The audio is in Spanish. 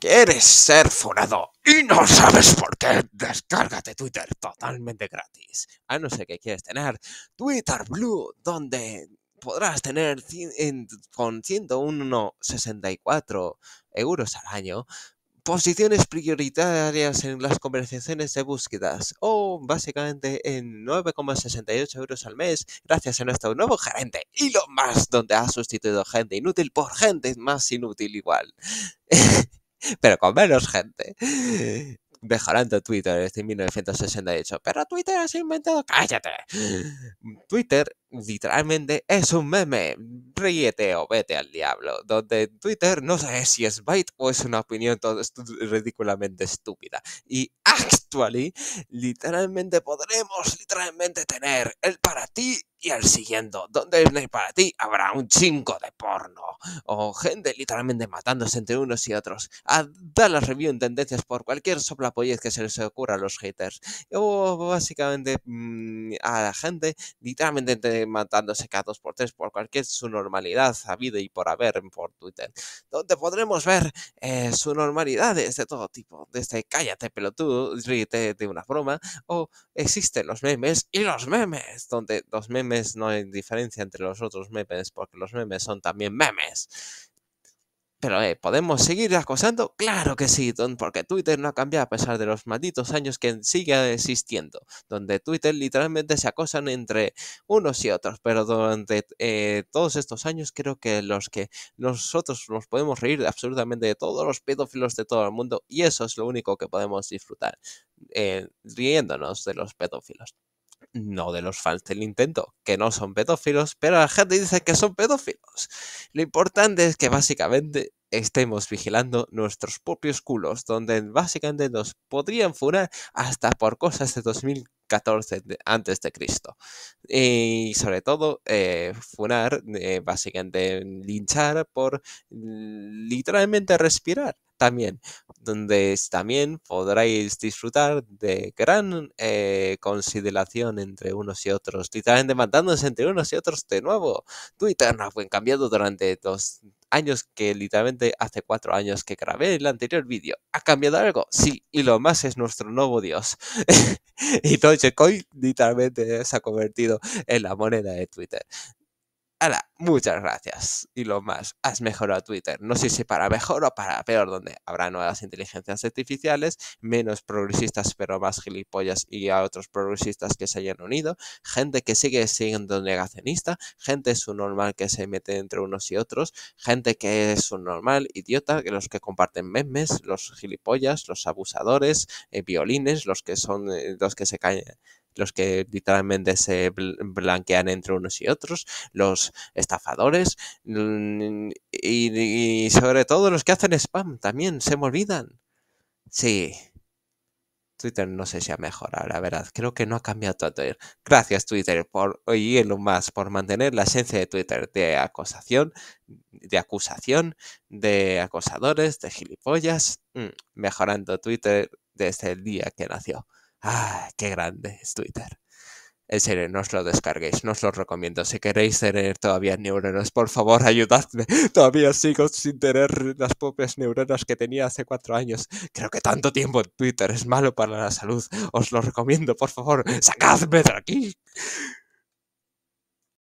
¿Quieres ser forado y no sabes por qué? Descárgate Twitter totalmente gratis. A no ser que quieres tener Twitter Blue, donde podrás tener con 101,64 euros al año Posiciones prioritarias en las conversaciones de búsquedas o básicamente en 9,68 euros al mes gracias a nuestro nuevo gerente Y lo más, donde ha sustituido gente inútil por gente más inútil igual. Pero con menos gente de Twitter desde 1968. Pero Twitter ha sido inventado. ¡Cállate! Twitter literalmente es un meme. Ríete o vete al diablo. Donde Twitter no sabe si es bait o es una opinión todo ridículamente estúpida. Y actually, literalmente podremos literalmente tener el para ti y el siguiente. Donde en el para ti habrá un chingo de porno o gente literalmente matándose entre unos y otros, a dar las review en tendencias por cualquier soplapollez que se les ocurra a los haters, o básicamente mm, a la gente literalmente matándose cada dos por tres por cualquier su normalidad sabida y por haber por Twitter, donde podremos ver eh, su normalidad de todo tipo, desde cállate pelotudo, ríete de una broma, o existen los memes y los memes, donde los memes no hay diferencia entre los otros memes porque los memes son también memes. Pero eh, ¿podemos seguir acosando? Claro que sí, porque Twitter no ha cambiado a pesar de los malditos años que sigue existiendo, donde Twitter literalmente se acosan entre unos y otros, pero durante eh, todos estos años creo que los que nosotros nos podemos reír absolutamente de todos los pedófilos de todo el mundo y eso es lo único que podemos disfrutar, eh, riéndonos de los pedófilos no de los fans del intento que no son pedófilos, pero la gente dice que son pedófilos. Lo importante es que básicamente estemos vigilando nuestros propios culos, donde básicamente nos podrían funar hasta por cosas de 2014 antes de Cristo. Y sobre todo, eh, funar, eh, básicamente linchar por literalmente respirar también, donde también podréis disfrutar de gran eh, consideración entre unos y otros, literalmente matándose entre unos y otros de nuevo. Twitter no fue cambiado durante dos años que literalmente hace cuatro años que grabé el anterior vídeo. ¿Ha cambiado algo? Sí, y lo más es nuestro nuevo dios. y Dogecoin literalmente se ha convertido en la moneda de Twitter. Ala, muchas gracias. Y lo más, has mejorado Twitter. No sé si para mejor o para peor, donde habrá nuevas inteligencias artificiales, menos progresistas pero más gilipollas y a otros progresistas que se hayan unido, gente que sigue siendo negacionista, gente su normal que se mete entre unos y otros, gente que es su normal idiota, que los que comparten memes, los gilipollas, los abusadores, eh, violines, los que son eh, los que se caen los que literalmente se blanquean entre unos y otros, los estafadores mm, y, sobre todo los que hacen spam también, se me olvidan. Sí. Twitter no sé si ha mejorado, la verdad. Creo que no ha cambiado Twitter. Gracias Twitter por y lo más por mantener la esencia de Twitter de acusación, de acusación, de acosadores, de gilipollas, mm, mejorando Twitter desde el día que nació. ¡Ah, qué grande es Twitter! En serio, no os lo descarguéis, no os lo recomiendo. Si queréis tener todavía neuronas, por favor, ayudadme. Todavía sigo sin tener las propias neuronas que tenía hace cuatro años. Creo que tanto tiempo en Twitter es malo para la salud. Os lo recomiendo, por favor, sacadme de aquí.